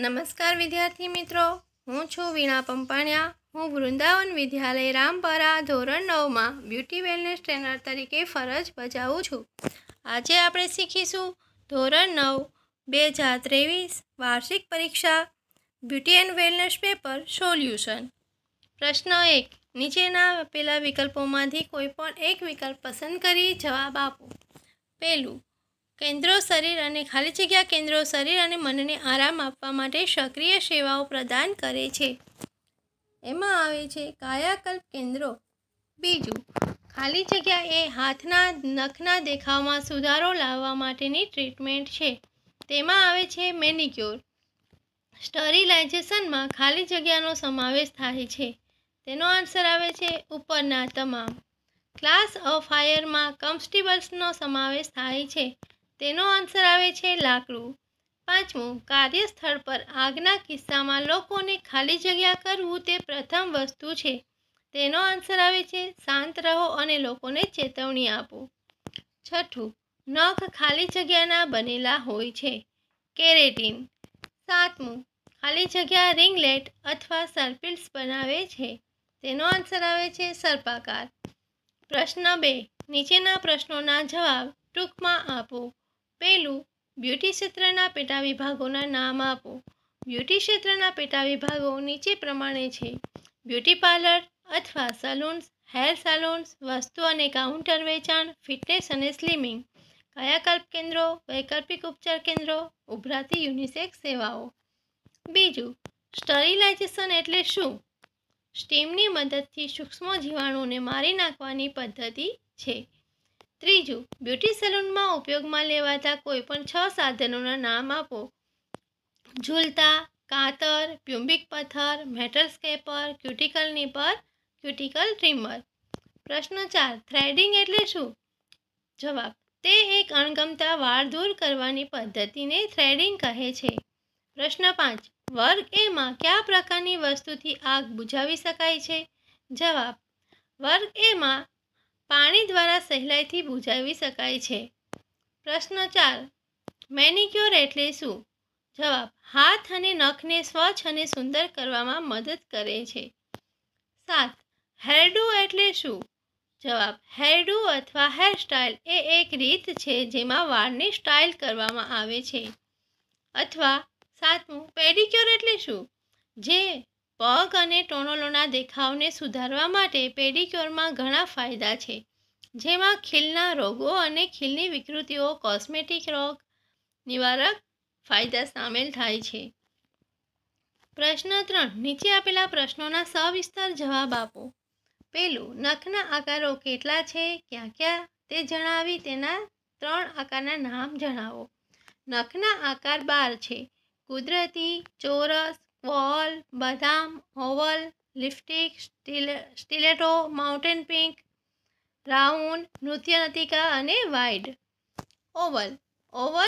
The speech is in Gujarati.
નમસ્કાર વિદ્યાર્થી મિત્રો હું છું વીણા પંપાણિયા હું વૃંદાવન વિદ્યાલય રામપરા ધોરણ નવમાં બ્યુટી વેલનેસ ટ્રેનર તરીકે ફરજ બજાવું છું આજે આપણે શીખીશું ધોરણ નવ બે હજાર ત્રેવીસ વાર્ષિક પરીક્ષા beauty and wellness paper solution પ્રશ્ન એક નીચેના આપેલા વિકલ્પોમાંથી કોઈપણ એક વિકલ્પ પસંદ કરી જવાબ આપો પહેલું કેન્દ્રો શરીર અને ખાલી જગ્યા કેન્દ્રો શરીર અને મનને આરામ આપવા માટે સક્રિય સેવાઓ પ્રદાન કરે છે એમાં આવે છે કાયાકલ્પ કેન્દ્રો બીજું ખાલી જગ્યા એ હાથના નખના દેખાવમાં સુધારો લાવવા માટેની ટ્રીટમેન્ટ છે તેમાં આવે છે મેનિક્યોર સ્ટરીલાઇઝેશનમાં ખાલી જગ્યાનો સમાવેશ થાય છે તેનો આન્સર આવે છે ઉપરના તમામ ક્લાસ ઓફ ફાયરમાં કમ્સ્ટેબલ્સનો સમાવેશ થાય છે તેનો આન્સર આવે છે લાકડું પાંચમું કાર્યસ્થળ પર આગના કિસ્સામાં લોકોને ખાલી જગ્યા કરવું તે પ્રથમ વસ્તુ છે તેનો આન્સર આવે છે શાંત રહો અને લોકોને ચેતવણી આપો છઠ્ઠું નખ ખાલી જગ્યાના બનેલા હોય છે કેરેટીન સાતમું ખાલી જગ્યા રિંગલેટ અથવા સર્પિલ્સ બનાવે છે તેનો આન્સર આવે છે સર્પાકાર પ્રશ્ન બે નીચેના પ્રશ્નોના જવાબ ટૂંકમાં આપો પહેલું બ્યુટી ક્ષેત્રના પેટા વિભાગોના નામ આપો બ્યુટી ક્ષેત્રના પેટા વિભાગો નીચે પ્રમાણે છે બ્યુટી પાર્લર અથવા સલૂન્સ હેર સલૂન્સ વસ્તુ અને કાઉન્ટર વેચાણ ફિટનેસ અને સ્લિમિંગ કયાકલ્પ કેન્દ્રો વૈકલ્પિક ઉપચાર કેન્દ્રો ઉભરાતી યુનિસેક સેવાઓ બીજું સ્ટરીલાઇઝેશન એટલે શું સ્ટીમની મદદથી સૂક્ષ્મ જીવાણુને મારી નાખવાની પદ્ધતિ છે ત્રીજું બ્યુટી સલૂનમાં ઉપયોગમાં લેવાતા કોઈપણ છ સાધનોના નામ આપો ઝૂલતા કાતર પ્યુમ્બિક પથ્થર metal scraper cuticle nipper cuticle trimmer પ્રશ્ન ચાર થ્રેડિંગ એટલે શું જવાબ તે એક અણગમતા વાળ દૂર કરવાની પદ્ધતિને થ્રેડિંગ કહે છે પ્રશ્ન પાંચ વર્ગ એમાં કયા પ્રકારની વસ્તુથી આગ બુઝાવી શકાય છે જવાબ વર્ગ એમાં પાણી દ્વારા સહેલાઈથી બુજાવી શકાય છે પ્રશ્ન ચાર મેનિક્યોર એટલે શું જવાબ હાથ અને નખને સ્વચ્છ અને સુંદર કરવામાં મદદ કરે છે સાત હેરડુ એટલે શું જવાબ હેરડુ અથવા હેરસ્ટાઇલ એ એક રીત છે જેમાં વાળને સ્ટાઇલ કરવામાં આવે છે અથવા સાતમું પેડિક્યોર એટલે શું જે પગ અને ટોનોલોના દેખાવને સુધારવા માટે પેડિક્યોરમાં ઘણા ફાયદા છે જેમાં ખીલના રોગો અને ખીલની વિકૃતિઓ કોસ્મેટિક રોગ નિવારક ફાયદા સામેલ થાય છે પ્રશ્ન ત્રણ નીચે આપેલા પ્રશ્નોના સવિસ્તર જવાબ આપો પહેલું નખના આકારો કેટલા છે ક્યાં ક્યાં તે જણાવી તેના ત્રણ આકારના નામ જણાવો નખના આકાર બાર છે કુદરતી ચોરસ વોલ બદામ oval lipstick stiletto mountain pink round નૃત્ય નતિકા અને વાઇડ ઓવલ ઓવલ